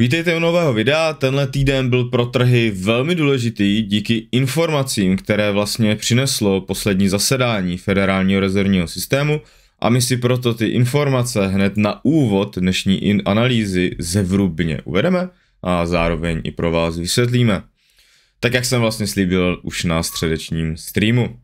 Vítejte u nového videa, tenhle týden byl pro trhy velmi důležitý díky informacím, které vlastně přineslo poslední zasedání Federálního rezervního systému a my si proto ty informace hned na úvod dnešní analýzy zevrubně uvedeme a zároveň i pro vás vysvětlíme. Tak jak jsem vlastně slíbil už na středečním streamu.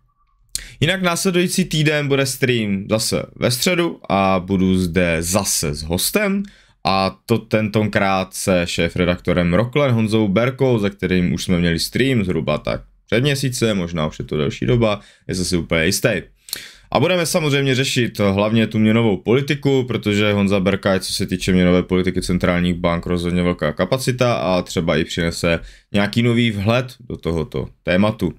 Jinak následující týden bude stream zase ve středu a budu zde zase s hostem, a to tentokrát se šéf-redaktorem Rocklen Honzou Berkou, za kterým už jsme měli stream zhruba tak před měsíce, možná už je to další doba, je zase úplně jistý. A budeme samozřejmě řešit hlavně tu měnovou politiku, protože Honza Berka je co se týče měnové politiky centrálních bank rozhodně velká kapacita a třeba i přinese nějaký nový vhled do tohoto tématu.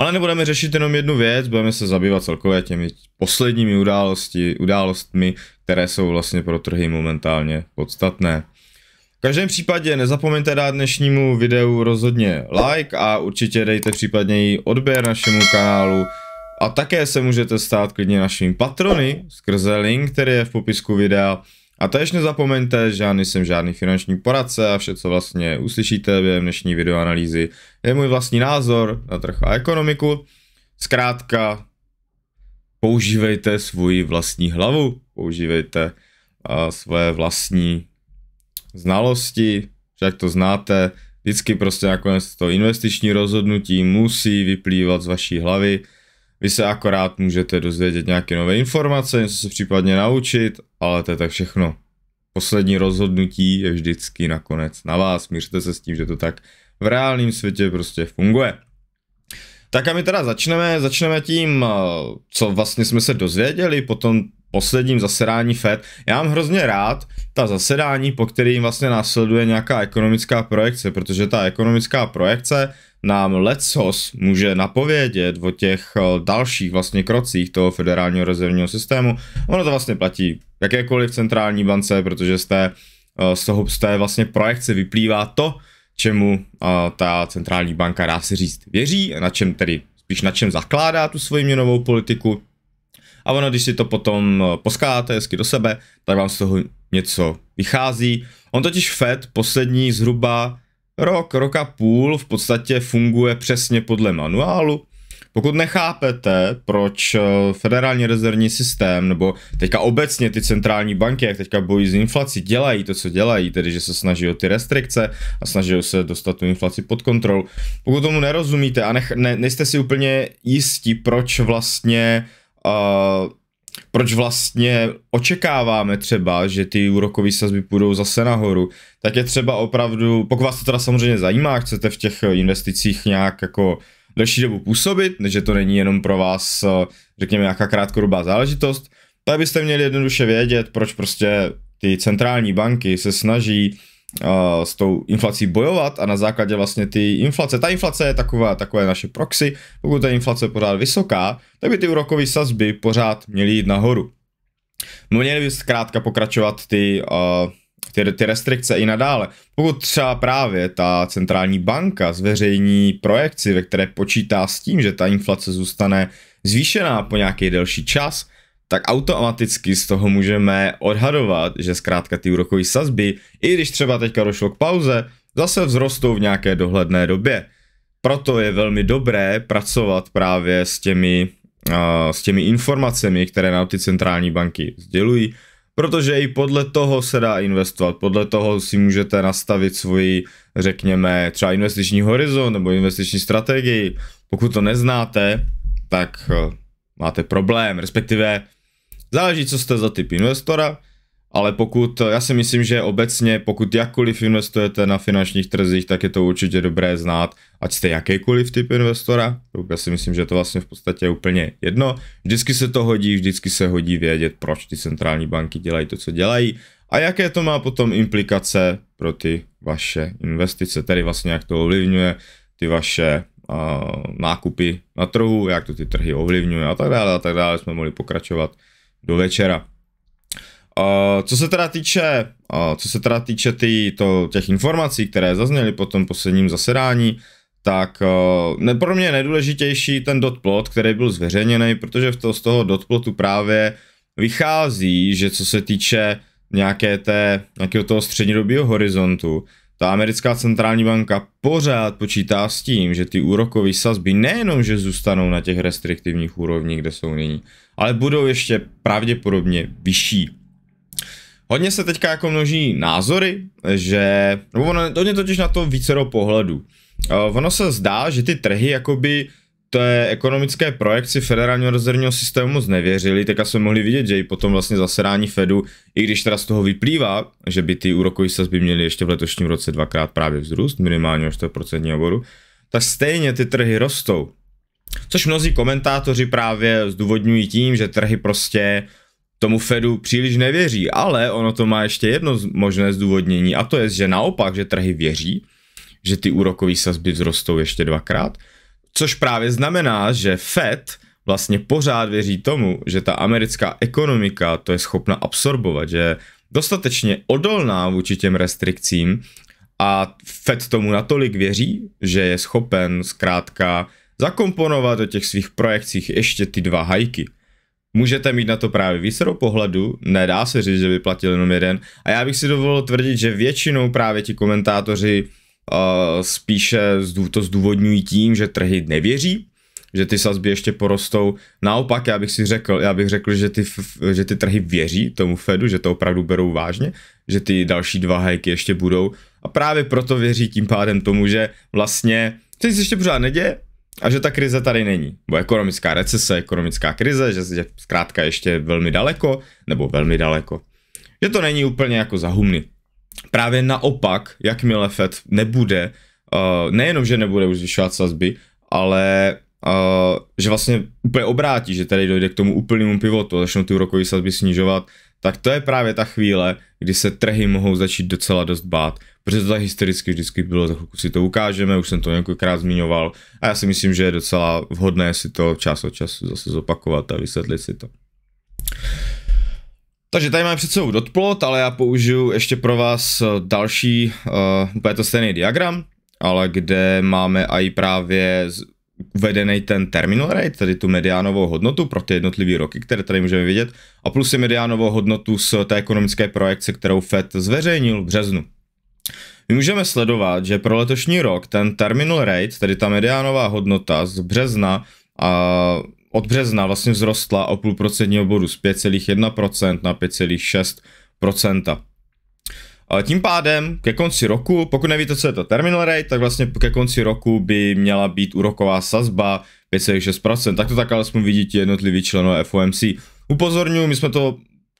Ale nebudeme řešit jenom jednu věc, budeme se zabývat celkově těmi posledními události, událostmi, které jsou vlastně pro trhy momentálně podstatné. V každém případě nezapomeňte dát dnešnímu videu rozhodně like a určitě dejte případně i odběr našemu kanálu. A také se můžete stát klidně našimi patrony skrze link, který je v popisku videa. A též nezapomeňte, že já nejsem žádný finanční poradce a vše, co vlastně uslyšíte během dnešní videoanalýzy, je můj vlastní názor na trh a ekonomiku. Zkrátka, používejte svůj vlastní hlavu, používejte a, své vlastní znalosti, jak to znáte, vždycky prostě nakonec to investiční rozhodnutí musí vyplývat z vaší hlavy, vy se akorát můžete dozvědět nějaké nové informace, něco se případně naučit, ale to je tak všechno. Poslední rozhodnutí je vždycky nakonec na vás. Mířte se s tím, že to tak v reálném světě prostě funguje. Tak a my teda začneme, začneme tím, co vlastně jsme se dozvěděli, potom posledním zasedání FED. Já mám hrozně rád ta zasedání, po kterým vlastně následuje nějaká ekonomická projekce, protože ta ekonomická projekce nám lecos může napovědět o těch eh, dalších vlastně krocích toho federálního rezervního systému. Ono to vlastně platí jakékoliv centrální bance, protože z té, eh, z toho, z té vlastně projekce vyplývá to, čemu eh, ta centrální banka, dá se říct, věří, na čem tedy spíš na čem zakládá tu svoji měnovou politiku, a ono, když si to potom eh, poskáte hezky do sebe, tak vám z toho něco vychází. On totiž Fed poslední zhruba rok, roka půl v podstatě funguje přesně podle manuálu. Pokud nechápete, proč eh, federální rezervní systém, nebo teďka obecně ty centrální banky, jak teďka bojí s inflací, dělají to, co dělají, tedy že se snaží o ty restrikce a snaží se dostat tu inflaci pod kontrolu. Pokud tomu nerozumíte a nech, ne, nejste si úplně jistí, proč vlastně uh, uh, proč vlastně očekáváme třeba, že ty úrokové sazby půjdou zase nahoru, tak je třeba opravdu, pokud vás to teda samozřejmě zajímá, chcete v těch investicích nějak jako delší dobu působit, že to není jenom pro vás, řekněme, nějaká krátkodobá záležitost, tak byste měli jednoduše vědět, proč prostě ty centrální banky se snaží s tou inflací bojovat a na základě vlastně ty inflace, ta inflace je taková, takové naše proxy, pokud ta inflace je pořád vysoká, tak by ty úrokové sazby pořád měly jít nahoru. No, měly by zkrátka pokračovat ty, uh, ty, ty restrikce i nadále. Pokud třeba právě ta centrální banka zveřejní projekci, ve které počítá s tím, že ta inflace zůstane zvýšená po nějaký delší čas, tak automaticky z toho můžeme odhadovat, že zkrátka ty úrokové sazby, i když třeba teďka došlo k pauze, zase vzrostou v nějaké dohledné době. Proto je velmi dobré pracovat právě s těmi, uh, s těmi informacemi, které nám ty centrální banky sdělují, protože i podle toho se dá investovat, podle toho si můžete nastavit svoji, řekněme, třeba investiční horizont nebo investiční strategii. Pokud to neznáte, tak e, máte problém, respektive Záleží, co jste za typ investora, ale pokud, já si myslím, že obecně, pokud jakkoliv investujete na finančních trzích, tak je to určitě dobré znát, ať jste jakýkoliv typ investora, já si myslím, že to vlastně v podstatě je úplně jedno, vždycky se to hodí, vždycky se hodí vědět, proč ty centrální banky dělají to, co dělají a jaké to má potom implikace pro ty vaše investice, tedy vlastně jak to ovlivňuje ty vaše uh, nákupy na trhu, jak to ty trhy ovlivňuje a tak dále a tak dále, jsme mohli pokračovat do večera. Uh, co se teda týče, uh, co se teda týče tý, to, těch informací, které zazněly po tom posledním zasedání, tak uh, ne, pro mě nejdůležitější ten dotplot, který byl zveřejněný, protože v to, z toho dotplotu právě vychází, že co se týče nějaké té, nějakého toho střednědobího horizontu, ta americká centrální banka pořád počítá s tím, že ty úrokové sazby nejenom, že zůstanou na těch restriktivních úrovních, kde jsou nyní, ale budou ještě pravděpodobně vyšší. Hodně se teďka jako množí názory, že, nebo ono, hodně totiž na to vícero pohledu. Eh, ono se zdá, že ty trhy jakoby je ekonomické projekci federálního rezervního systému moc nevěřili, tak jsme mohli vidět, že i potom vlastně zasedání Fedu, i když teda z toho vyplývá, že by ty úrokové sazby měly ještě v letošním roce dvakrát právě vzrůst, minimálně o 4% oboru, tak stejně ty trhy rostou. Což mnozí komentátoři právě zdůvodňují tím, že trhy prostě tomu Fedu příliš nevěří, ale ono to má ještě jedno možné zdůvodnění a to je, že naopak, že trhy věří, že ty úrokové sazby vzrostou ještě dvakrát, což právě znamená, že Fed vlastně pořád věří tomu, že ta americká ekonomika to je schopna absorbovat, že dostatečně odolná vůči těm restrikcím a Fed tomu natolik věří, že je schopen zkrátka zakomponovat do těch svých projekcích ještě ty dva hajky. Můžete mít na to právě vícero pohledu, nedá se říct, že by platil jenom jeden, a já bych si dovolil tvrdit, že většinou právě ti komentátoři uh, spíše to zdůvodňují tím, že trhy nevěří, že ty sazby ještě porostou. Naopak, já bych si řekl, já bych řekl, že ty, že ty trhy věří tomu Fedu, že to opravdu berou vážně, že ty další dva hajky ještě budou. A právě proto věří tím pádem tomu, že vlastně, co se ještě pořád neděje, a že ta krize tady není. Bo ekonomická recese, ekonomická krize, že je zkrátka ještě velmi daleko, nebo velmi daleko. Že to není úplně jako za humny. Právě naopak, jakmile FED nebude, uh, nejenom, že nebude už zvyšovat sazby, ale uh, že vlastně úplně obrátí, že tady dojde k tomu úplnému pivotu, začnou ty úrokové sazby snižovat, tak to je právě ta chvíle, kdy se trhy mohou začít docela dost bát protože to tak historicky vždycky bylo, za chvilku si to ukážeme, už jsem to několikrát zmiňoval a já si myslím, že je docela vhodné si to čas od času zase zopakovat a vysvětlit si to. Takže tady máme před sebou dotplot, ale já použiju ještě pro vás eh, další, uh, úplně to stejný diagram, ale kde máme i právě uvedený ten terminal rate, tedy tu mediánovou hodnotu pro ty jednotlivé roky, které tady můžeme vidět, a plus i mediánovou hodnotu z té ekonomické projekce, kterou FED zveřejnil v březnu. My můžeme sledovat, že pro letošní rok ten terminal rate, tedy ta mediánová hodnota z března a od března vlastně vzrostla o půl procentního bodu z 5,1% na 5,6%. Tím pádem ke konci roku, pokud nevíte, co je to terminal rate, tak vlastně ke konci roku by měla být úroková sazba 5,6%. Tak to tak alespoň vidíte jednotliví členové FOMC. Upozorňuji, my jsme to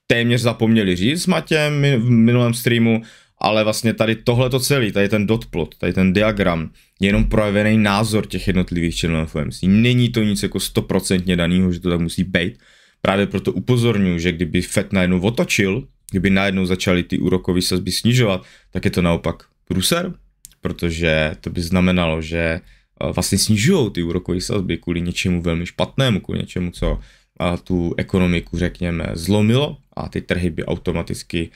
téměř zapomněli říct s Matěm v minulém streamu, ale vlastně tady tohle to celé, tady ten dotplot, tady ten diagram, je jenom projevený názor těch jednotlivých členů FOMC. Není to nic jako stoprocentně daného, že to tak musí být. Právě proto upozorňuji, že kdyby FED najednou otočil, kdyby najednou začaly ty úrokové sazby snižovat, tak je to naopak pruser, protože to by znamenalo, že eh, vlastně snižují ty úrokové sazby kvůli něčemu velmi špatnému, kvůli něčemu, co eh, tu ekonomiku, řekněme, zlomilo a ty trhy by automaticky uh,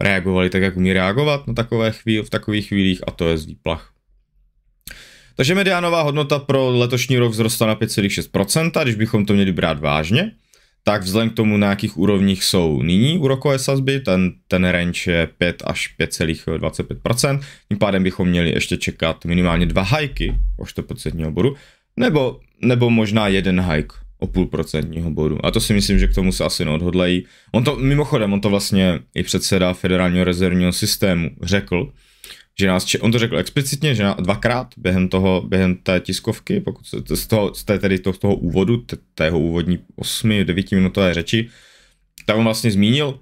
reagovali tak, jak umí reagovat na takové chvíli, v takových chvílích a to je z plach. Takže mediánová hodnota pro letošní rok vzrostla na 5,6%, když bychom to měli brát vážně, tak vzhledem k tomu, na jakých úrovních jsou nyní úrokové sazby, ten, ten range je 5 až 5,25%, tím pádem bychom měli ještě čekat minimálně dva hajky o 100% bodu, nebo, nebo možná jeden hike o půl procentního bodu. A to si myslím, že k tomu se asi neodhodlají. On to, mimochodem, on to vlastně i předseda Federálního rezervního systému řekl, že nás, on to řekl explicitně, že dvakrát během toho, během té tiskovky, pokud se, z, toho, z té tedy to, z toho úvodu, t, tého úvodní 8-9 minutové řeči, tak on vlastně zmínil,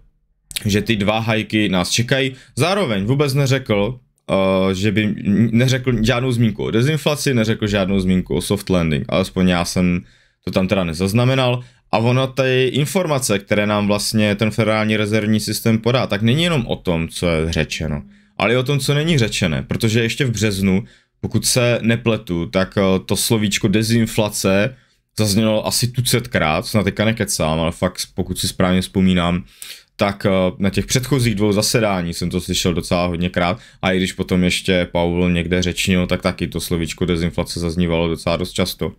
že ty dva hajky nás čekají. Zároveň vůbec neřekl, uh, že by neřekl žádnou zmínku o dezinflaci, neřekl žádnou zmínku o soft landing, alespoň já jsem to tam teda nezaznamenal. A ono ty informace, které nám vlastně ten federální rezervní systém podá, tak není jenom o tom, co je řečeno, ale i o tom, co není řečené, protože ještě v březnu, pokud se nepletu, tak eh, to slovíčko dezinflace zaznělo asi tucetkrát, snad teďka nekecám, ale fakt pokud si správně vzpomínám, tak eh, na těch předchozích dvou zasedání jsem to slyšel docela hodněkrát a i když potom ještě Paul někde řečnil, tak taky to slovíčko dezinflace zaznívalo docela dost často.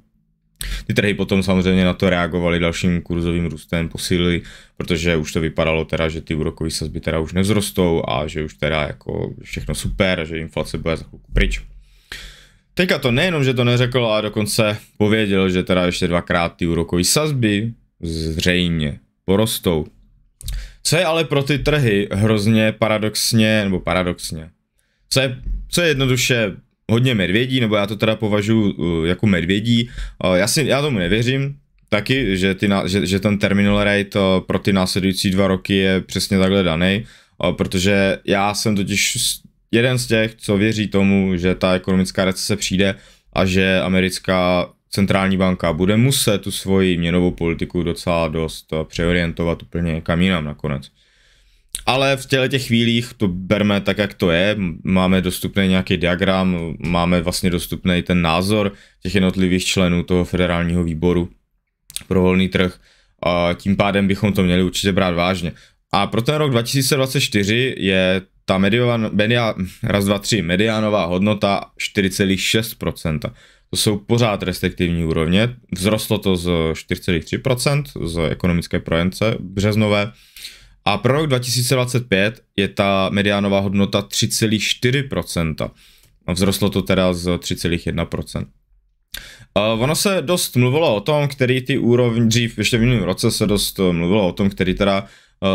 Ty trhy potom samozřejmě na to reagovaly dalším kurzovým růstem, posílily, protože už to vypadalo teda, že ty úrokové sazby teda už nevzrostou a že už teda jako všechno super, že inflace bude za chvilku pryč. Teďka to nejenom, že to neřekl, ale dokonce pověděl, že teda ještě dvakrát ty úrokové sazby zřejmě porostou. Co je ale pro ty trhy hrozně paradoxně, nebo paradoxně, co je, co je jednoduše hodně medvědí, nebo já to teda považuji uh, jako medvědí. Uh, já, si, já tomu nevěřím, taky, že, ty, že, že ten terminal rate uh, pro ty následující dva roky je přesně takhle daný, protože já jsem totiž jeden z těch, co věří tomu, že ta ekonomická recese přijde a že americká centrální banka bude muset tu svoji měnovou politiku docela dost přeorientovat úplně kam jinam nakonec. Ale v těchto těch chvílích to berme tak, jak to je. Máme dostupný nějaký diagram, máme vlastně dostupný ten názor těch jednotlivých členů toho federálního výboru pro volný trh. A tím pádem bychom to měli určitě brát vážně. A pro ten rok 2024 je ta median, media, raz, dva, tři, mediánová hodnota 4,6%. To jsou pořád restriktivní úrovně. Vzrostlo to z 4,3% z ekonomické projence březnové. A pro rok 2025 je ta mediánová hodnota 3,4%. Vzrostlo to teda z 3,1%. ono se dost mluvilo o tom, který ty úrovně, dřív ještě v minulém roce se dost eh, mluvilo o tom, který teda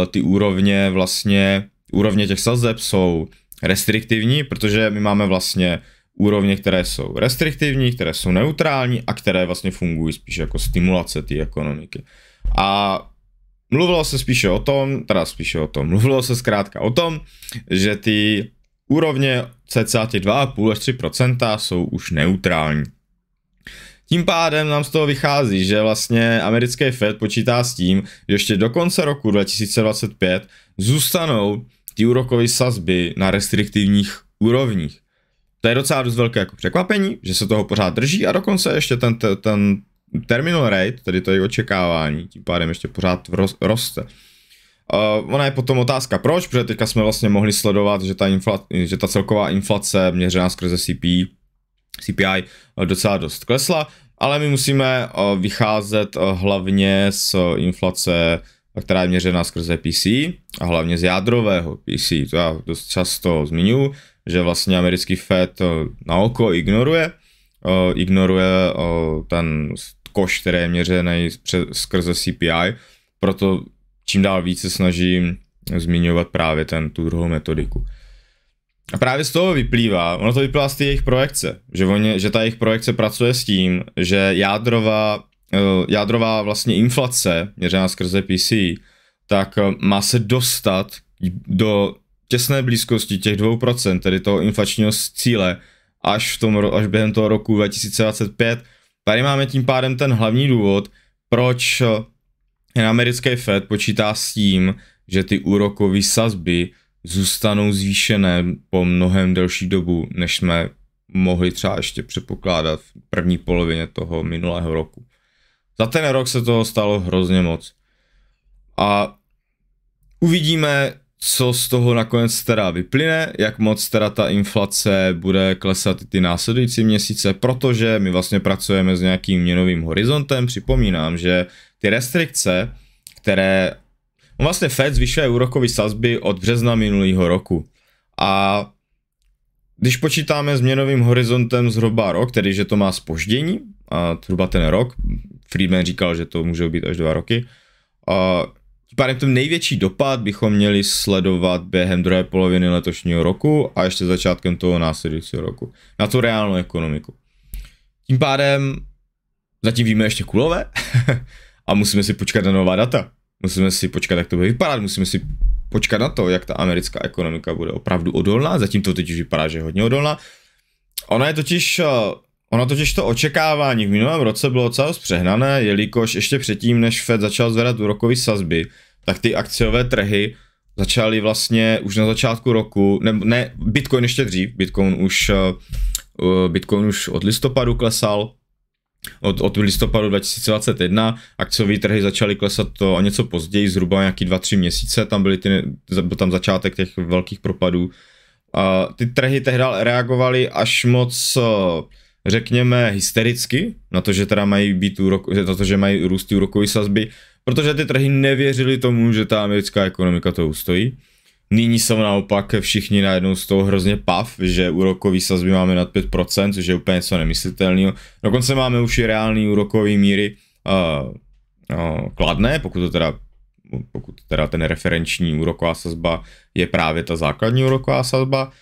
eh, ty úrovně vlastně, úrovně těch sazeb jsou restriktivní, protože my máme vlastně úrovně, které jsou restriktivní, které jsou neutrální a které vlastně fungují spíš jako stimulace té ekonomiky. A Mluvilo se spíše o tom, teda spíše o tom, mluvilo se zkrátka o tom, že ty úrovně cca 2,5 až 3 jsou už neutrální. Tím pádem nám z toho vychází, že vlastně americký Fed počítá s tím, že ještě do konce roku 2025 zůstanou ty úrokové sazby na restriktivních úrovních. To je docela dost velké jako překvapení, že se toho pořád drží a dokonce ještě ten, ten, ten terminal rate, tedy to je očekávání, tím pádem ještě pořád roste. Uh, ona je potom otázka, proč, protože teďka jsme vlastně mohli sledovat, že ta, infla, že ta celková inflace měřená skrze CPI, CPI eh, docela dost klesla, ale my musíme eh, vycházet eh, hlavně z inflace, která je měřená skrze PC a hlavně z jádrového PC. To já dost často zmiňu, že vlastně americký FED na oko ignoruje, ignoruje ten koš, které je měřený skrze CPI, proto čím dál více snažím zmiňovat právě ten, tu druhou metodiku. A právě z toho vyplývá, ono to vyplývá z té jejich projekce, že, oni, že ta jejich projekce pracuje s tím, že jádrová, eh, jádrová vlastně inflace, měřená skrze PC, tak eh, má se dostat do těsné blízkosti těch 2%, tedy toho inflačního cíle, až, v tom, až během toho roku 2025, Tady máme tím pádem ten hlavní důvod, proč eh, americký Fed počítá s tím, že ty úrokové sazby zůstanou zvýšené po mnohem delší dobu, než jsme mohli třeba ještě předpokládat v první polovině toho minulého roku. Za ten rok se toho stalo hrozně moc. A uvidíme, co z toho nakonec teda vyplyne, jak moc teda ta inflace bude klesat i ty následující měsíce, protože my vlastně pracujeme s nějakým měnovým horizontem. Připomínám, že ty restrikce, které no vlastně Fed zvyšuje úrokové sazby od března minulého roku. A když počítáme s měnovým horizontem zhruba rok, tedy že to má spoždění, a zhruba ten rok, Friedman říkal, že to může být až dva roky, a tím pádem ten největší dopad bychom měli sledovat během druhé poloviny letošního roku a ještě začátkem toho následujícího roku. Na tu reálnou ekonomiku. Tím pádem zatím víme ještě kulové a musíme si počkat na nová data. Musíme si počkat, jak to bude vypadat, musíme si počkat na to, jak ta americká ekonomika bude opravdu odolná. Zatím to totiž vypadá, že je hodně odolná. Ona je totiž eh, Ono totiž to očekávání v minulém roce bylo docela přehnané, jelikož ještě předtím, než Fed začal zvedat úrokové sazby, tak ty akciové trhy začaly vlastně už na začátku roku, ne, ne Bitcoin ještě dřív, Bitcoin už, eh, eh, Bitcoin už od listopadu klesal, od, od listopadu 2021 akciové trhy začaly klesat to o něco později, zhruba nějaký 2-3 měsíce, tam byly ty, byl tam začátek těch velkých propadů. Uh, ty trhy tehdy reagovaly až moc eh, řekněme, hystericky, na to, že teda mají být úrok, na to, že mají růst úrokové sazby, protože ty trhy nevěřili tomu, že ta americká ekonomika to ustojí. Nyní jsou naopak všichni najednou z toho hrozně pav, že úrokový sazby máme nad 5%, což je úplně něco nemyslitelného. Dokonce máme už i reální úrokové míry uh, uh, kladné, pokud to teda pokud teda ten referenční úroková sazba je právě ta základní úroková sazba.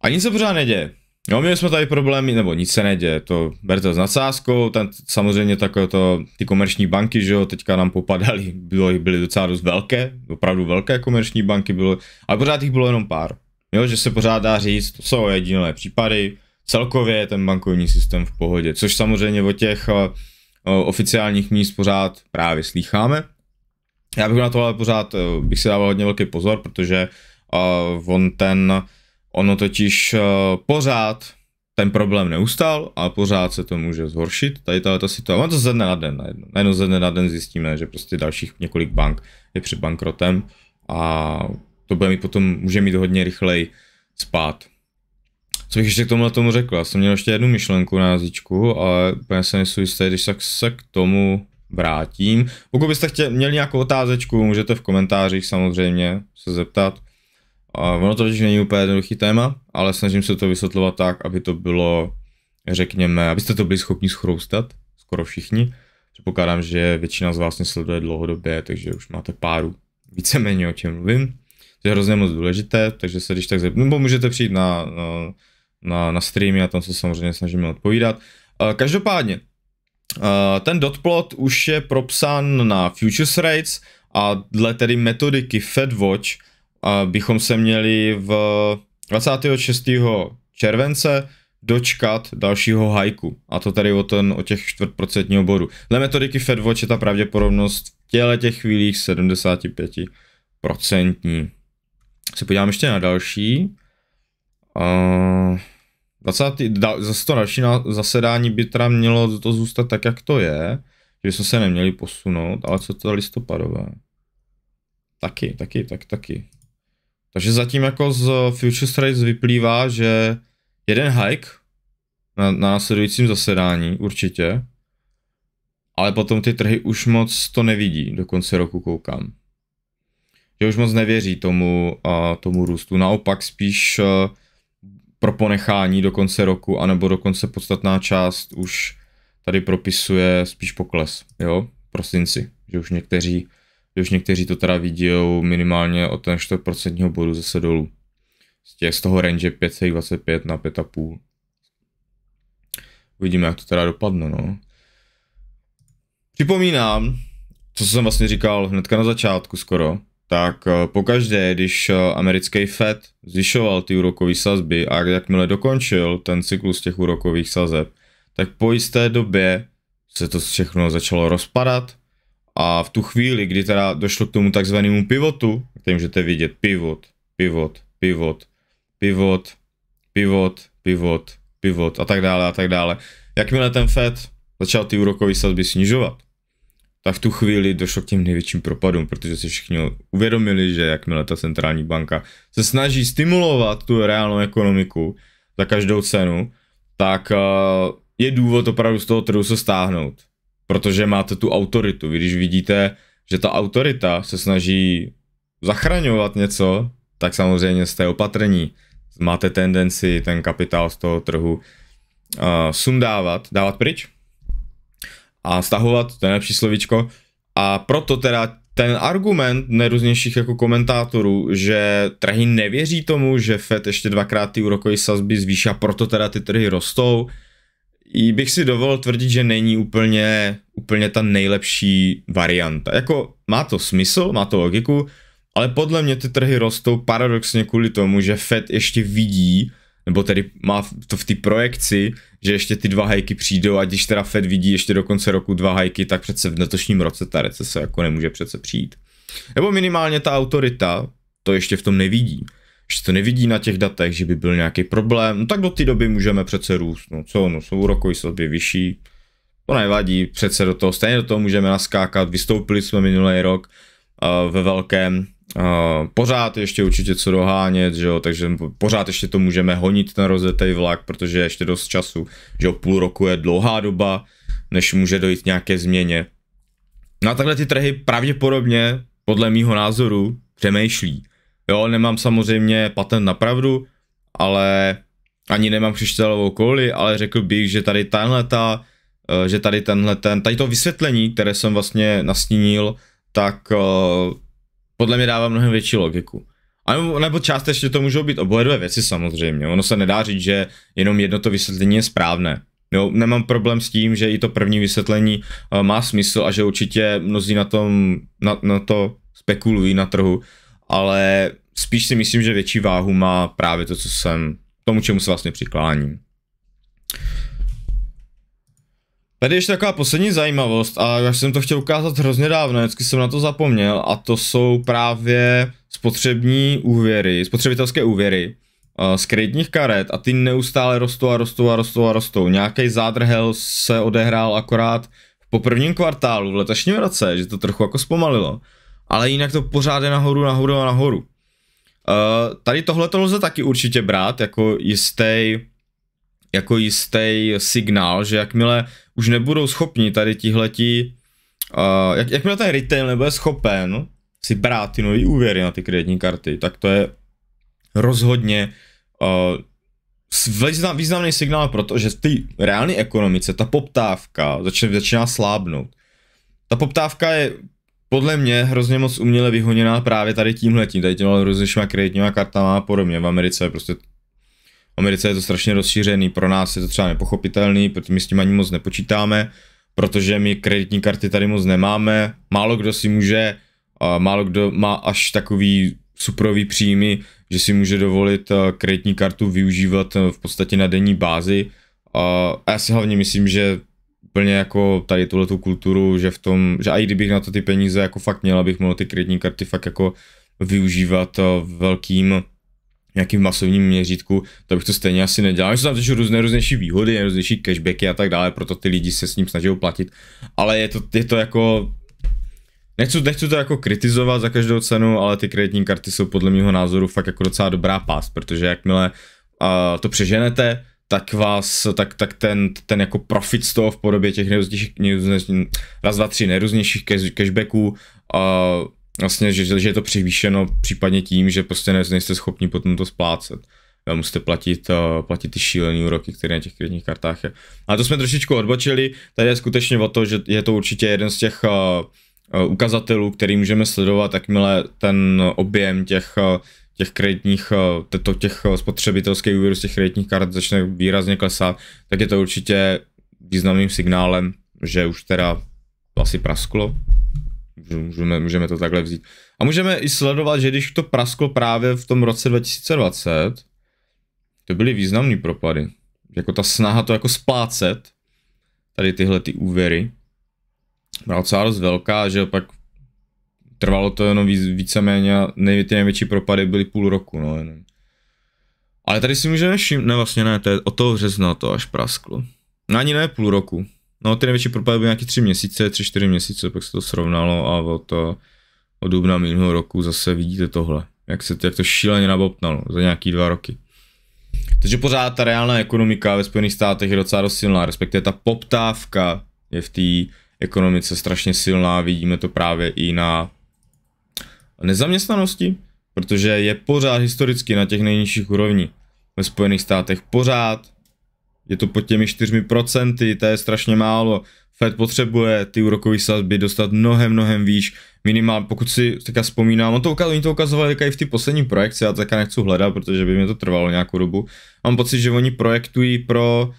A nic se pořád neděje. No, měli jsme tady problémy, nebo nic se neděje, to berte s nadsázkou, ten, samozřejmě takové to, ty komerční banky, že jo, teďka nám popadaly, bylo, byly docela dost velké, opravdu velké komerční banky bylo, ale pořád jich bylo jenom pár. Jo, že se pořád dá říct, to jsou jediné případy, celkově je ten bankovní systém v pohodě, což samozřejmě o těch o, eh, o, oficiálních míst pořád právě slýcháme. Já bych na to ale pořád, eh, bych si dával hodně velký pozor, protože o, eh, on ten, Ono totiž eh, pořád ten problém neustal a pořád se to může zhoršit. Tady tato situace, ono to ze dne na den, najednou, najednou ze dne na den zjistíme, že prostě dalších několik bank je před bankrotem a to bude mít potom, může mít hodně rychleji spát. Co bych ještě k tomu tomu řekl? Já jsem měl ještě jednu myšlenku na jazyčku, ale úplně se nejsou jistý, když tak se k tomu vrátím. Pokud byste chtěli, měli nějakou otázečku, můžete v komentářích samozřejmě se zeptat. A ono to totiž není úplně jednoduchý téma, ale snažím se to vysvětlovat tak, aby to bylo, řekněme, abyste to byli schopni schroustat, skoro všichni. Předpokládám, že většina z vás mě sleduje dlouhodobě, takže už máte páru víceméně o čem mluvím. To je hrozně moc důležité, takže se když tak zeptám, nebo můžete přijít na, na, na, na streamy a tam se samozřejmě snažíme odpovídat. Každopádně, ten dotplot už je propsán na futures rates a dle tedy metodiky FedWatch, a bychom se měli v 26. července dočkat dalšího hajku. A to tady o ten, o těch čtvrtprocentního bodu. Dle metodiky FedWatch je ta pravděpodobnost v těle těch chvílích 75%. Se podívám ještě na další. Uh, 20, da, zase to další na, zasedání by teda mělo to zůstat tak, jak to je. Že jsme se neměli posunout, ale co to listopadové? Taky, taky, tak, taky. Takže zatím jako z eh, futures trades vyplývá, že jeden hike na, na následujícím zasedání určitě, ale potom ty trhy už moc to nevidí, do konce roku koukám. Že už moc nevěří tomu, a tomu růstu, naopak spíš uh, pro ponechání do konce roku, anebo dokonce podstatná část už tady propisuje spíš pokles, jo, prosinci, že už někteří už někteří to teda vidí minimálně o ten 4% bodu zase dolů. Z, těch, z toho range 5,25 na 5,5. Uvidíme, jak to teda dopadne, no. Připomínám, co jsem vlastně říkal hnedka na začátku skoro, tak eh, pokaždé, když eh, americký Fed zvyšoval ty úrokové sazby a jakmile dokončil ten cyklus těch úrokových sazeb, tak po jisté době se to všechno začalo rozpadat a v tu chvíli, kdy teda došlo k tomu takzvanému pivotu, který můžete vidět, pivot, pivot, pivot, pivot, pivot, pivot, pivot a tak dále a tak dále. Jakmile ten FED začal ty úrokové sazby snižovat, tak v tu chvíli došlo k těm největším propadům, protože si všichni uvědomili, že jakmile ta centrální banka se snaží stimulovat tu reálnou ekonomiku za každou cenu, tak eh, je důvod opravdu z toho trhu se stáhnout protože máte tu autoritu. Vy když vidíte, že ta autorita se snaží zachraňovat něco, tak samozřejmě jste opatrní. Máte tendenci ten kapitál z toho trhu uh, sundávat, dávat pryč a stahovat, to je lepší slovíčko. A proto teda ten argument nejrůznějších jako komentátorů, že trhy nevěří tomu, že FED ještě dvakrát ty úrokové sazby zvýší a proto teda ty trhy rostou, uh, i bych si dovolil tvrdit, že není úplně, úplně ta nejlepší varianta. Jako má to smysl, má to logiku, ale podle mě ty trhy rostou paradoxně kvůli tomu, že Fed ještě vidí, nebo tedy má to v té projekci, že ještě ty dva hajky přijdou a když teda Fed vidí ještě do konce roku dva hajky, tak přece v letošním roce ta recese jako nemůže přece přijít. Nebo minimálně ta autorita to ještě v tom nevidí že to nevidí na těch datech, že by byl nějaký problém, no tak do té doby můžeme přece růst, no co, no jsou úrokové sazby vyšší, to nevadí, přece do toho, stejně do toho můžeme naskákat, vystoupili jsme minulý rok uh, ve velkém, uh, pořád ještě určitě co dohánět, že jo, takže pořád ještě to můžeme honit ten rozjetý vlak, protože je ještě dost času, že jo, půl roku je dlouhá doba, než může dojít nějaké změně. Na no a takhle ty trhy pravděpodobně, podle mýho názoru, přemýšlí. Jo, nemám samozřejmě patent na pravdu, ale ani nemám křišťálovou kouli, ale řekl bych, že tady tenhle ta, eh, že tady tenhle ten, tady to vysvětlení, které jsem vlastně nastínil, tak eh, podle mě dává mnohem větší logiku. A nebo, nebo částečně to můžou být oboje dvě věci samozřejmě. Ono se nedá říct, že jenom jedno to vysvětlení je správné. Jo, nemám problém s tím, že i to první vysvětlení uh, má smysl a že určitě mnozí na, tom, na, na to spekulují na trhu, ale Spíš si myslím, že větší váhu má právě to, co jsem, tomu, čemu se vlastně přikláním. Tady ještě taková poslední zajímavost a já jsem to chtěl ukázat hrozně dávno, vždycky jsem na to zapomněl a to jsou právě spotřební úvěry, spotřebitelské úvěry eh, z kreditních karet a ty neustále rostou a rostou a rostou a rostou. Nějaký zádrhel se odehrál akorát po prvním kvartálu v letošním roce, že to trochu jako zpomalilo, ale jinak to pořád je nahoru, nahoru a nahoru. Eh, tady tohle to lze taky určitě brát jako jistý jako jistý signál, že jakmile už nebudou schopni tady tihletí, uh, eh, jak, jakmile ten retail nebude schopen si brát ty nový úvěry na ty kreditní karty, tak to je rozhodně uh, význam, významný signál, protože v té reálné ekonomice ta poptávka začne, začíná slábnout. Ta poptávka je podle mě hrozně moc uměle vyhoněná právě tady tímhletím, tady těma různýma kreditníma kartama a podobně. V Americe je prostě v Americe je to strašně rozšířený, pro nás je to třeba nepochopitelný, protože my s tím ani moc nepočítáme, protože my kreditní karty tady moc nemáme, málo kdo si může, málo kdo má až takový suprový příjmy, že si může dovolit kreditní kartu využívat v podstatě na denní bázi. A já si hlavně myslím, že úplně jako tady tuhle tu kulturu, že v tom, že i kdybych na to ty peníze jako fakt měl, abych mohl ty kreditní karty fakt jako využívat eh, v velkým nějakým masovním měřítku, to bych to stejně asi nedělal. Jsou tam totiž různé různější výhody, různější cashbacky a tak dále, proto ty lidi se s ním snaží platit, ale je to, je to jako Nechci, nechci to jako kritizovat za každou cenu, ale ty kreditní karty jsou podle mého názoru fakt jako docela dobrá pás, protože jakmile uh, to přeženete, tak vás, tak, tak ten, ten jako profit z toho v podobě těch nejrůznějších, nejrůznějších raz, dva, tři nejrůznějších cash, cashbacků, a vlastně, že, že je to převýšeno případně tím, že prostě ne, nejste schopni potom to splácet. A musíte platit, uh, platit ty šílené úroky, které na těch kreditních kartách je. Ale to jsme trošičku odbočili, tady je skutečně o to, že je to určitě jeden z těch uh, ukazatelů, který můžeme sledovat, jakmile ten objem těch uh, těch kreditních, eh, těto těch eh, spotřebitelských úvěrů z těch kreditních kart začne výrazně klesat, tak je to určitě významným signálem, že už teda asi prasklo. Můžeme, můžeme to takhle vzít. A můžeme i sledovat, že když to prasklo právě v tom roce 2020, to byly významné propady. Jako ta snaha to jako splácet, tady tyhle ty úvěry, byla docela dost velká, že pak trvalo to jenom víc, víceméně, nejvě, ty největší propady byly půl roku, no jenom. Ale tady si můžeme všimnout, ne vlastně ne, to je od toho března to až prasklo. No ani ne půl roku. No ty největší propady byly nějaký tři měsíce, tři, čtyři měsíce, pak se to srovnalo a od, eh, od dubna minulého roku zase vidíte tohle. Jak, se, jak to šíleně nabopnalo za nějaký dva roky. Takže pořád ta reálná ekonomika ve Spojených státech je docela dost silná, respektive ta poptávka je v té ekonomice strašně silná, vidíme to právě i na nezaměstnanosti, protože je pořád historicky na těch nejnižších úrovních. Ve Spojených státech pořád je to pod těmi 4%, to je strašně málo. Fed potřebuje ty úrokové sazby dostat mnohem, mnohem výš, minimálně, pokud si teďka vzpomínám, on to ukaz, oni to ukazovali i v ty poslední projekci, já to teďka nechci hledat, protože by mi to trvalo nějakou dobu. Mám pocit, že oni projektují pro,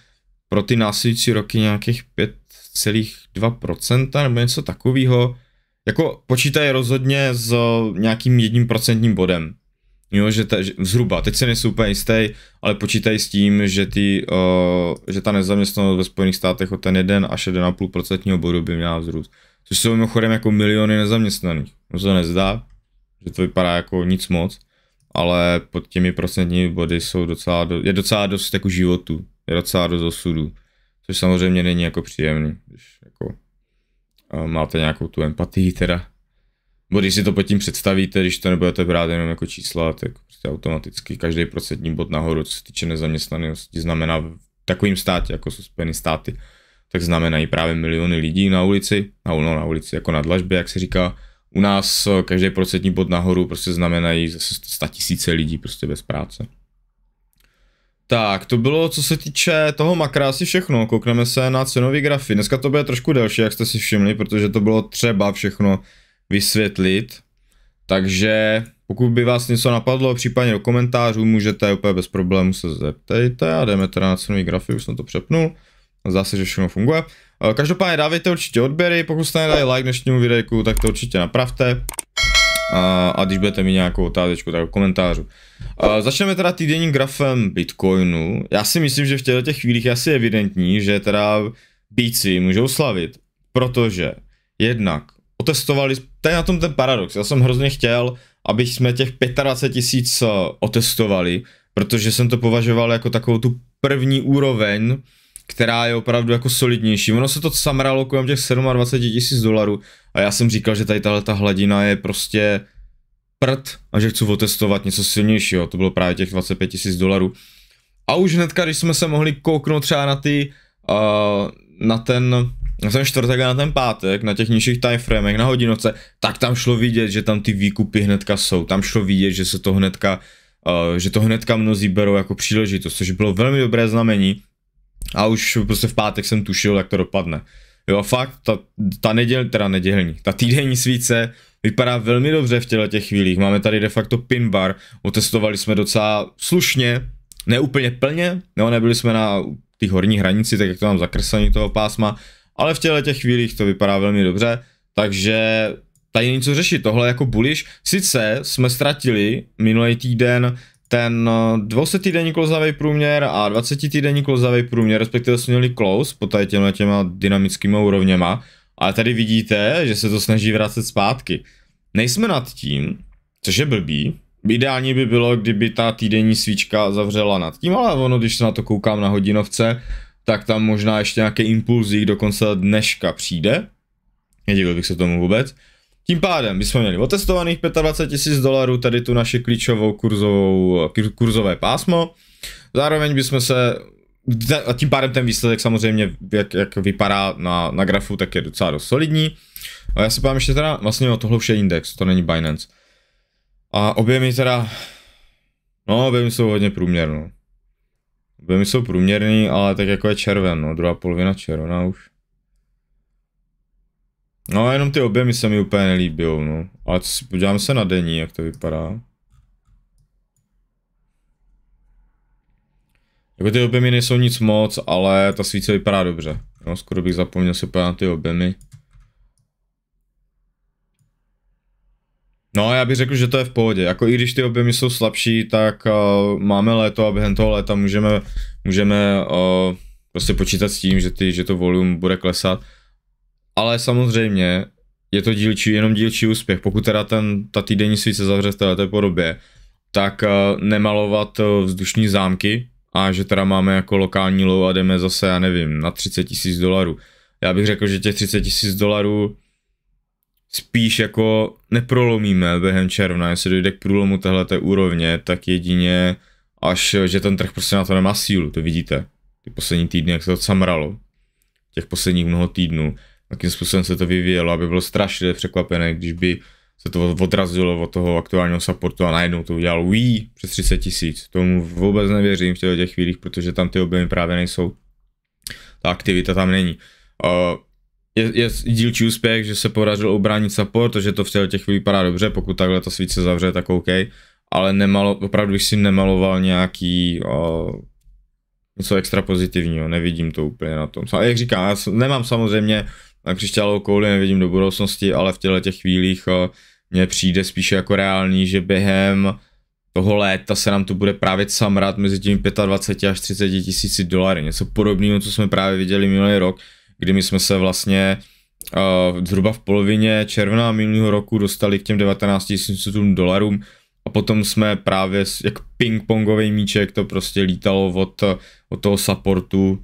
pro ty následující roky nějakých 5,2% nebo něco takového jako počítají rozhodně s nějakým jedním procentním bodem. Jo, že, ta, že zhruba, teď se nejsou úplně jistý, ale počítají s tím, že, ty, uh, že ta nezaměstnanost ve Spojených státech o ten 1 až 1,5% bodu by měla vzrůst. Což jsou mimochodem jako miliony nezaměstnaných. No se nezdá, že to vypadá jako nic moc, ale pod těmi procentními body jsou docela, do, je docela dost jako životu, je docela dost osudu, což samozřejmě není jako příjemný, když máte nějakou tu empatii teda. Bo když si to tím představíte, když to nebudete brát jenom jako čísla, tak prostě automaticky každý procentní bod nahoru, co se týče nezaměstnanosti, znamená v takovým státě, jako jsou Spojené státy, tak znamenají právě miliony lidí na ulici, na, no, na ulici, jako na dlažbě, jak se říká. U nás eh, každý procentní bod nahoru prostě znamenají zase 100 tisíce lidí prostě bez práce. Tak, to bylo, co se týče toho makra, asi všechno. Koukneme se na cenový grafy. Dneska to bude trošku delší, jak jste si všimli, protože to bylo třeba všechno vysvětlit. Takže pokud by vás něco napadlo, případně do komentářů, můžete úplně bez problémů se zeptejte a jdeme teda na cenový grafy, už jsem to přepnul. Zdá se, že všechno funguje. Eh, každopádně dávejte určitě odběry, pokud jste nedali like dnešnímu videjku, tak to určitě napravte a když budete mít nějakou otázečku, tak v komentářů. Začneme teda týdenním grafem Bitcoinu. Já si myslím, že v těchto těch chvílích je asi evidentní, že teda bíci můžou slavit, protože jednak otestovali, to je na tom ten paradox, já jsem hrozně chtěl, aby jsme těch 25 tisíc eh, otestovali, protože jsem to považoval jako takovou tu první úroveň, která je opravdu jako solidnější. Ono se to samralo kolem těch 27 tisíc dolarů a já jsem říkal, že tady tahle ta hladina je prostě prd a že chci otestovat něco silnějšího, to bylo právě těch 25 tisíc dolarů. A už hnedka, když jsme se mohli kouknout třeba na ty, uh, na ten, na ten čtvrtek a na ten pátek, na těch nižších timeframech, na hodinovce, tak tam šlo vidět, že tam ty výkupy hnedka jsou, tam šlo vidět, že se to hnedka, uh, že to hnedka mnozí berou jako příležitost, což bylo velmi dobré znamení, a už prostě v pátek jsem tušil, jak to dopadne. Jo, fakt, ta, ta neděl, teda nedělní, ta týdenní svíce vypadá velmi dobře v těchto těch chvílích. Máme tady de facto pin bar, otestovali jsme docela slušně, ne úplně plně, no, nebyli jsme na té horní hranici, tak jak to mám zakrsaní toho pásma, ale v těchto těch chvílích to vypadá velmi dobře, takže tady není co řešit, tohle jako bullish. Sice jsme ztratili minulý týden ten 200 eh, týdenní klouzavý průměr a 20 týdenní klouzavý průměr, respektive jsme měli close pod tady těma, těma dynamickými úrovněma, ale tady vidíte, že se to snaží vracet zpátky. Nejsme nad tím, což je blbý, Ideální by bylo, kdyby ta týdenní svíčka zavřela nad tím, ale ono, když se na to koukám na hodinovce, tak tam možná ještě nějaké impulzy do konce dneška přijde. Nedivil bych se tomu vůbec. Tím pádem bychom měli otestovaných 25 000 dolarů, tady tu naši klíčovou kurzovou, kurzové pásmo. Zároveň bychom se a tím pádem ten výsledek samozřejmě, jak, jak vypadá na, na grafu, tak je docela dost solidní. A já si pám ještě teda, vlastně o tohle už je index, to není Binance. A objemy teda, no objemy jsou hodně průměrné. Objemy jsou průměrný, ale tak jako je červen, no druhá polovina červená už. No jenom ty objemy se mi úplně nelíbil, no. Ale co si, podívám se na denní, jak to vypadá. Jako ty objemy nejsou nic moc, ale ta svíce vypadá dobře. No, skoro bych zapomněl si úplně na ty objemy. No já bych řekl, že to je v pohodě. Jako i když ty objemy jsou slabší, tak uh, máme léto a během toho léta můžeme, můžeme uh, prostě počítat s tím, že, ty, že to volum bude klesat ale samozřejmě je to dílčí, jenom dílčí úspěch. Pokud teda ten, ta týdenní svíce zavře v této podobě, tak eh, nemalovat eh, vzdušní zámky a že teda máme jako lokální low a jdeme zase, já nevím, na 30 tisíc dolarů. Já bych řekl, že těch 30 tisíc dolarů spíš jako neprolomíme během června, jestli dojde k průlomu téhle úrovně, tak jedině až, eh, že ten trh prostě na to nemá sílu, to vidíte. Ty poslední týdny, jak se to samralo, těch posledních mnoho týdnů jakým způsobem se to vyvíjelo, aby byl strašně překvapený, když by se to odrazilo od toho aktuálního supportu a najednou to udělal Wii přes 30 tisíc. Tomu vůbec nevěřím v těch, těch chvílích, protože tam ty objemy právě nejsou. Ta aktivita tam není. Uh, je, je dílčí úspěch, že se podařilo obránit support, že to v těch, těch vypadá dobře, pokud takhle ta svíce zavře, tak OK, ale nemalo, opravdu bych si nemaloval nějaký uh, něco extra pozitivního, nevidím to úplně na tom. A jak říkám, já nemám samozřejmě na křišťálovou kouli nevidím do budoucnosti, ale v těchto těch chvílích eh, mně přijde spíše jako reálný, že během toho léta se nám tu bude právě samrat mezi tím 25 až 30 tisíci dolarů. Něco podobného, co jsme právě viděli minulý rok, kdy my jsme se vlastně uh, zhruba v polovině června minulého roku dostali k těm 19 tisícům dolarům a potom jsme právě jak ping-pongový míček to prostě lítalo od, eh, od toho supportu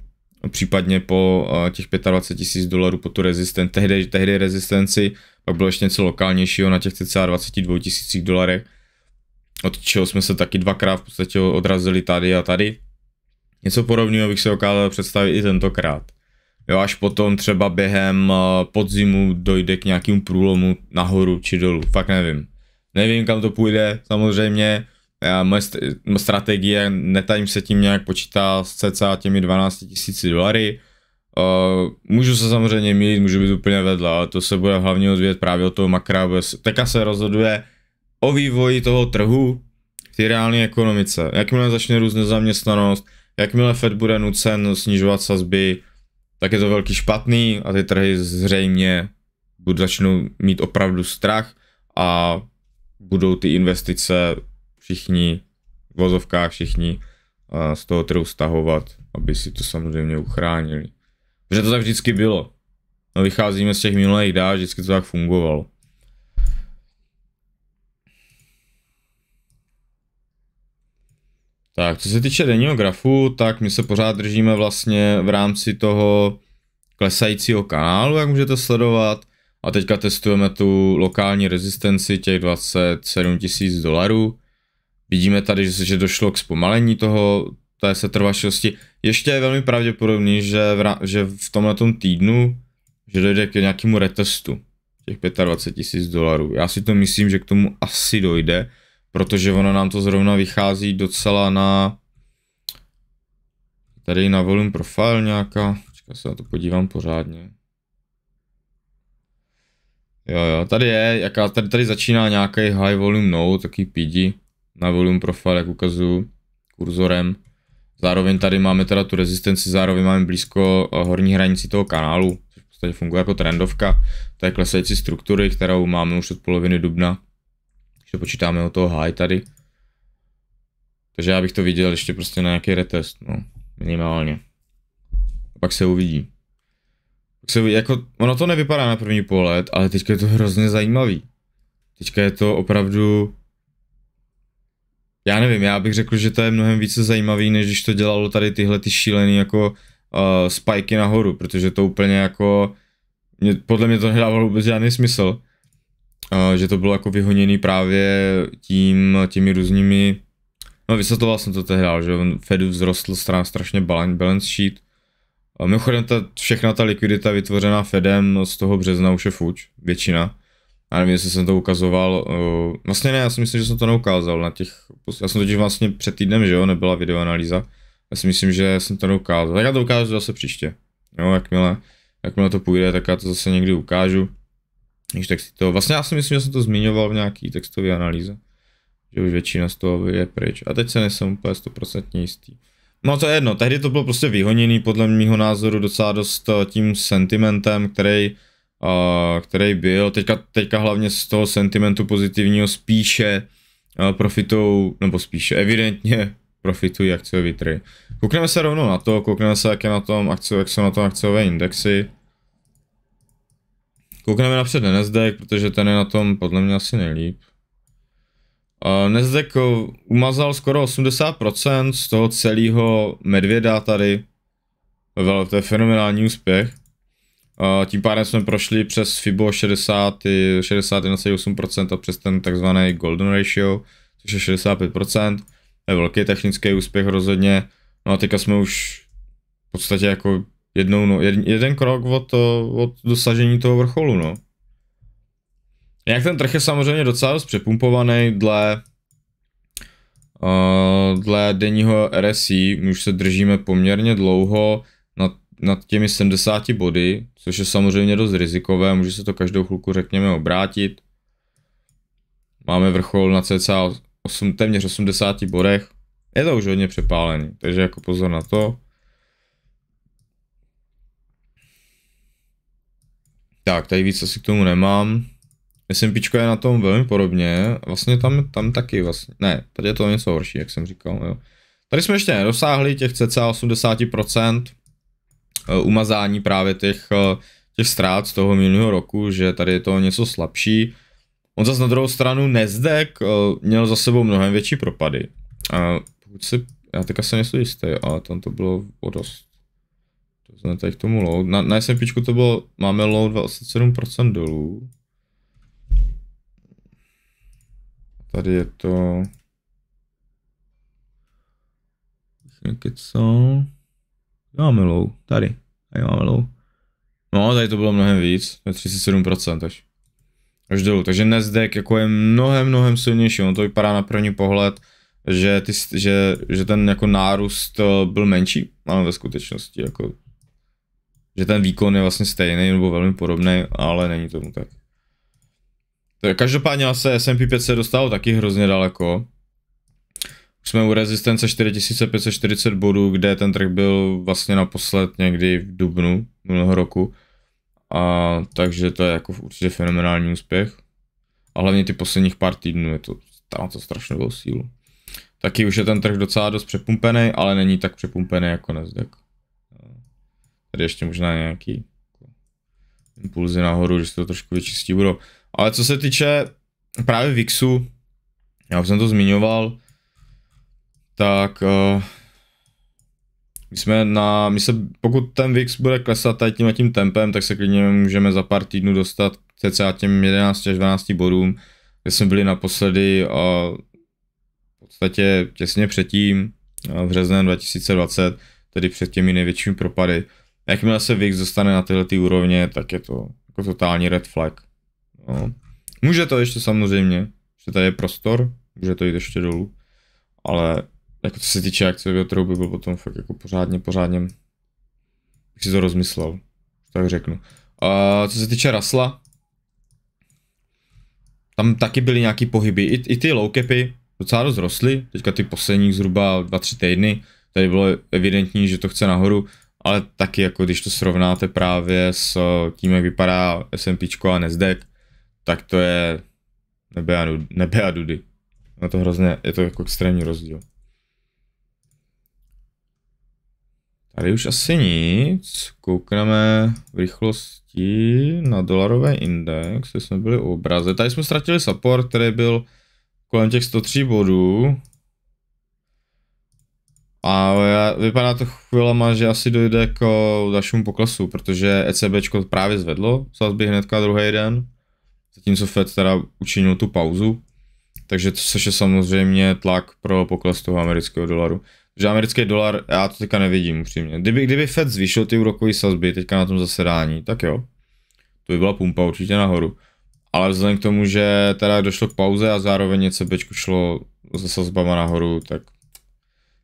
případně po eh, těch 25 tisíc dolarů po tu rezistenci tehdy, tehdy rezistenci, pak bylo ještě něco lokálnějšího na těch cca 22 tisících dolarech, od čeho jsme se taky dvakrát v podstatě odrazili tady a tady. Něco podobného bych se dokázal představit i tentokrát. Jo, až potom třeba během eh, podzimu dojde k nějakému průlomu nahoru či dolů, fakt nevím. Nevím, kam to půjde, samozřejmě, moje strategie, netajím se tím nějak, počítá s cca těmi 12 tisíci dolary. Uh, můžu se samozřejmě mít, můžu být úplně vedle, ale to se bude hlavně odvíjet právě od toho makra. teďka se rozhoduje o vývoji toho trhu v té reálné ekonomice. Jakmile začne růst nezaměstnanost, jakmile Fed bude nucen snižovat sazby, tak je to velký špatný a ty trhy zřejmě budou začnou mít opravdu strach a budou ty investice všichni, v vozovkách všichni z toho trhu stahovat, aby si to samozřejmě uchránili. Protože to tak vždycky bylo. No, vycházíme z těch minulých dá, vždycky to tak fungovalo. Tak, co se týče denního grafu, tak my se pořád držíme vlastně v rámci toho klesajícího kanálu, jak můžete sledovat. A teďka testujeme tu lokální rezistenci těch 27 000 dolarů. Vidíme tady, že došlo k zpomalení toho, té setrvačnosti. Ještě je velmi pravděpodobný, že v, že v tomhle týdnu že dojde k nějakému retestu těch 25 tisíc dolarů. Já si to myslím, že k tomu asi dojde, protože ono nám to zrovna vychází docela na... Tady na volume profile nějaká, čeká se na to podívám pořádně. Jo, jo, tady je, jaká, tady, tady začíná nějaký high volume node, taký PIDI na volume profile, jak ukazuju kurzorem. Zároveň tady máme teda tu rezistenci, zároveň máme blízko eh, horní hranici toho kanálu, což v podstatě funguje jako trendovka té klesající struktury, kterou máme už od poloviny dubna, když to počítáme o toho high tady. Takže já bych to viděl ještě prostě na nějaký retest, no, minimálně. A pak se uvidí. Pak se uvidí, jako, ono to nevypadá na první pohled, ale teďka je to hrozně zajímavý. Teďka je to opravdu já nevím, já bych řekl, že to je mnohem více zajímavý, než když to dělalo tady tyhle ty šílený jako uh, eh, spajky nahoru, protože to úplně jako, mě, podle mě to nedávalo vůbec žádný smysl, uh, že to bylo jako vyhoněný právě tím, těmi různými, no vysvětloval jsem to tehdy, že on Fedu vzrostl strana strašně balance sheet, eh, Mimochodem, ta, všechna ta likvidita vytvořená Fedem z toho března už je fuč, většina já nevím, jestli jsem to ukazoval, uh, vlastně ne, já si myslím, že jsem to neukázal na těch, já jsem totiž vlastně před týdnem, že jo, nebyla videoanalýza, já si myslím, že jsem to neukázal, tak já to ukážu zase příště, jo, jakmile, jakmile to půjde, tak já to zase někdy ukážu, když tak si to, vlastně já si myslím, že jsem to zmiňoval v nějaký textové analýze, že už většina z toho je pryč, a teď se nejsem úplně stoprocentně jistý. No to je jedno, tehdy to bylo prostě vyhoněný podle mého názoru docela dost eh, tím sentimentem, který a který byl. Teďka, teďka hlavně z toho sentimentu pozitivního spíše uh, profitou, nebo spíše evidentně profitují akciový trhy. Koukneme se rovnou na to, koukneme se, jak, je na tom akci, jak jsou na tom akciové indexy. Koukneme napřed na Nasdaq, protože ten je na tom podle mě asi nejlíp. Uh, Nasdaq umazal skoro 80% z toho celého medvěda tady. To je fenomenální úspěch. Eh, tím pádem jsme prošli přes FIBO 60, 61,8% a přes ten takzvaný Golden Ratio, což je 65%. To je velký technický úspěch rozhodně. No a teďka jsme už v podstatě jako jednou, no, jeden, jeden krok od, od dosažení toho vrcholu, no. Jak ten trh je samozřejmě docela dost přepumpovaný dle, uh, dle denního RSI, my už se držíme poměrně dlouho, nad těmi 70 body, což je samozřejmě dost rizikové, může se to každou chvilku řekněme obrátit. Máme vrchol na cca 8, téměř 80 bodech, je to už hodně přepálený, takže jako pozor na to. Tak, tady víc asi k tomu nemám. SMP je na tom velmi podobně, vlastně tam, tam taky vlastně, ne, tady je to něco horší, jak jsem říkal, jo. Tady jsme ještě nedosáhli těch cca 80%, Eh, umazání právě těch, eh, těch ztrát z toho minulého roku, že tady je to něco slabší. On zase na druhou stranu Nezdek eh, měl za sebou mnohem větší propady. A pokud si, já teďka se nejsem jistý, ale tam to bylo o dost. To znamená k tomu load. Na, na SMP to bylo, máme load 27% dolů. Tady je to... Nekecal máme low, tady, tady máme low. No, tady to bylo mnohem víc, 37% až. Až dolů, takže Nasdaq jako je mnohem, mnohem silnější, ono to vypadá na první pohled, že, ty, že, že ten jako nárůst eh, byl menší, ale ve skutečnosti jako, že ten výkon je vlastně stejný nebo velmi podobný, ale není tomu tak. Každopádně se S&P 500 dostalo taky hrozně daleko, jsme u rezistence 4540 bodů, kde ten trh byl vlastně naposled někdy v dubnu minulého roku. A takže to je jako určitě fenomenální úspěch. A hlavně ty posledních pár týdnů je to, tam to strašně sílu. Taky už je ten trh docela dost přepumpený, ale není tak přepumpený jako Nasdaq. Tady ještě možná nějaký impulzy nahoru, že se to trošku vyčistí budou. Ale co se týče právě VIXu, já už jsem to zmiňoval, tak uh, eh, my jsme na, my se, pokud ten VIX bude klesat tady tím a tím tempem, tak se klidně můžeme za pár týdnů dostat k cca těm 11 až 12 bodům, kde jsme byli naposledy a eh, v podstatě těsně předtím, eh, v březnem 2020, tedy před těmi největšími propady. jakmile se VIX dostane na tyhle ty úrovně, tak je to jako totální red flag. No. Může to ještě samozřejmě, že tady je prostor, může to jít ještě dolů, ale jako co se týče akciového trhu, by byl potom fakt jako pořádně, pořádně, bych si to rozmyslel, tak řeknu. A co se týče Rasla, tam taky byly nějaký pohyby, i, i ty low capy docela dost rostly, teďka ty poslední zhruba 2-3 týdny, tady bylo evidentní, že to chce nahoru, ale taky jako když to srovnáte právě s tím, jak vypadá S&P a Nasdaq, tak to je nebe a, nebe a dudy. Je no to hrozně, je to jako extrémní rozdíl. Tady už asi nic. Koukneme v rychlosti na dolarový index, kde jsme byli u obraze. Tady jsme ztratili support, který byl kolem těch 103 bodů. A vypadá to chvílema, že asi dojde k dalšímu poklesu, protože ECB právě zvedlo sazby hnedka druhý den, zatímco Fed teda učinil tu pauzu. Takže to je samozřejmě tlak pro pokles toho amerického dolaru. Že americký dolar, já to teďka nevidím upřímně. Kdyby, kdyby Fed zvýšil ty úrokové sazby teďka na tom zasedání, tak jo. To by byla pumpa určitě nahoru. Ale vzhledem k tomu, že teda došlo k pauze a zároveň něco bečku šlo se sazbama nahoru, tak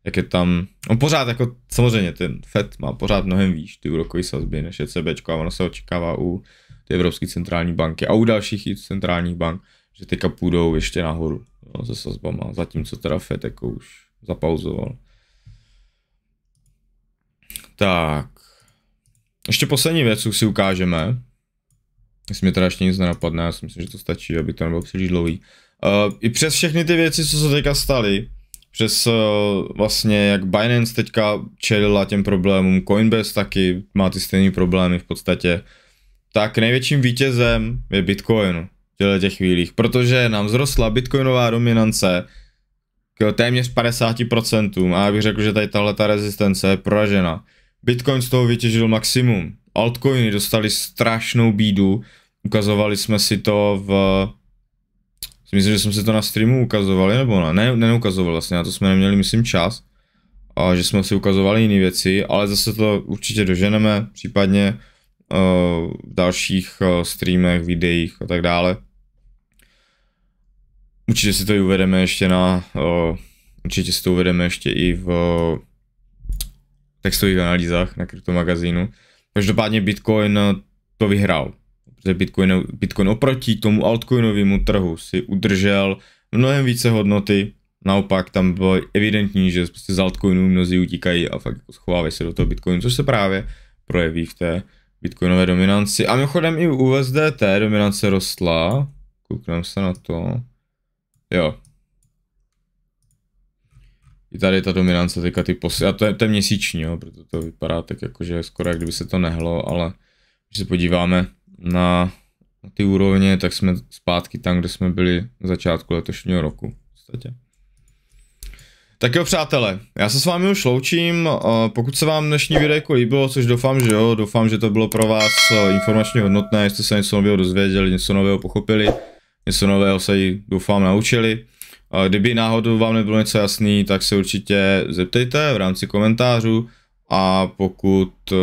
jak je tam, on pořád jako, samozřejmě ten FED má pořád mnohem výš ty úrokové sazby než je CBčko a ono se očekává u ty Evropské centrální banky a u dalších i centrálních bank, že teďka půjdou ještě nahoru no, se sazbama, zatímco teda FED jako už zapauzoval. Tak. Ještě poslední věc, si ukážeme. Jestli mě teda ještě nic nenapadne, já si myslím, že to stačí, aby to nebylo příliš dlouhý. Uh, eh, I přes všechny ty věci, co se teďka staly, přes uh, vlastně jak Binance teďka čelila těm problémům, Coinbase taky má ty stejné problémy v podstatě, tak největším vítězem je Bitcoin v těchto těch chvílích, protože nám zrostla bitcoinová dominance, k téměř 50% a já bych řekl, že tady tahle ta rezistence je poražena. Bitcoin z toho vytěžil maximum. Altcoiny dostali strašnou bídu, ukazovali jsme si to v... Myslím, že jsem si to na streamu ukazovali, nebo ne, ne neukazoval vlastně, na to jsme neměli, myslím, čas. A že jsme si ukazovali jiné věci, ale zase to určitě doženeme, případně uh, v dalších uh, streamech, videích a tak dále. Určitě si to i uvedeme ještě na, o, určitě si to uvedeme ještě i v o, textových analýzách na kryptomagazínu. Každopádně Bitcoin eh, to vyhrál, protože Bitcoin, Bitcoin oproti tomu altcoinovému trhu si udržel mnohem více hodnoty, naopak tam bylo evidentní, že prostě z altcoinů mnozí utíkají a fakt jako schovávají se do toho Bitcoinu, což se právě projeví v té Bitcoinové dominanci. A mimochodem i USDT dominance rostla, koukneme se na to. Jo. I tady ta dominance teďka ty posy, a to je, to je měsíční, jo, proto to vypadá tak jako, že skoro jak kdyby se to nehlo, ale když se podíváme na ty úrovně, tak jsme zpátky tam, kde jsme byli v začátku letošního roku. V podstatě. Tak jo přátelé, já se s vámi už loučím, eh, pokud se vám dnešní video líbilo, což doufám, že jo, doufám, že to bylo pro vás eh, informačně hodnotné, jestli se něco nového dozvěděli, něco nového pochopili, něco nového se jí doufám naučili. A kdyby náhodou vám nebylo něco jasný, tak se určitě zeptejte v rámci komentářů a pokud eh,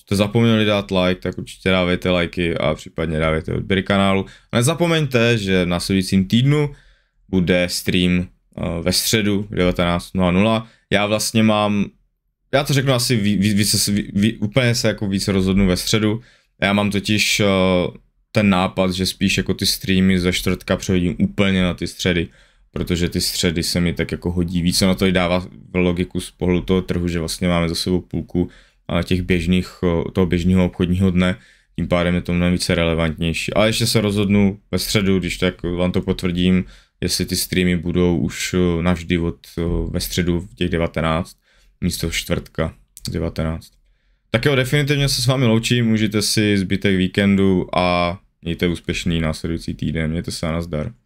jste zapomněli dát like, tak určitě dávejte lajky a případně dávejte odběry kanálu. A nezapomeňte, že v následujícím týdnu bude stream eh, ve středu 19.00. Já vlastně mám, já to řeknu asi ví, ví, ví, ví, úplně se jako víc rozhodnu ve středu. Já mám totiž eh, ten nápad, že spíš jako ty streamy za čtvrtka přehodím úplně na ty středy, protože ty středy se mi tak jako hodí. Víc na to i dává logiku z pohledu toho trhu, že vlastně máme za sebou půlku eh, těch běžných, eh, toho běžného obchodního dne, tím pádem je to mnohem více relevantnější. Ale ještě se rozhodnu ve středu, když tak vám to potvrdím, jestli ty streamy budou už eh, navždy od ve středu v těch 19, místo čtvrtka 19. Tak jo, definitivně se s vámi loučím, můžete si zbytek víkendu a mějte úspěšný následující týden, mějte se a nazdar.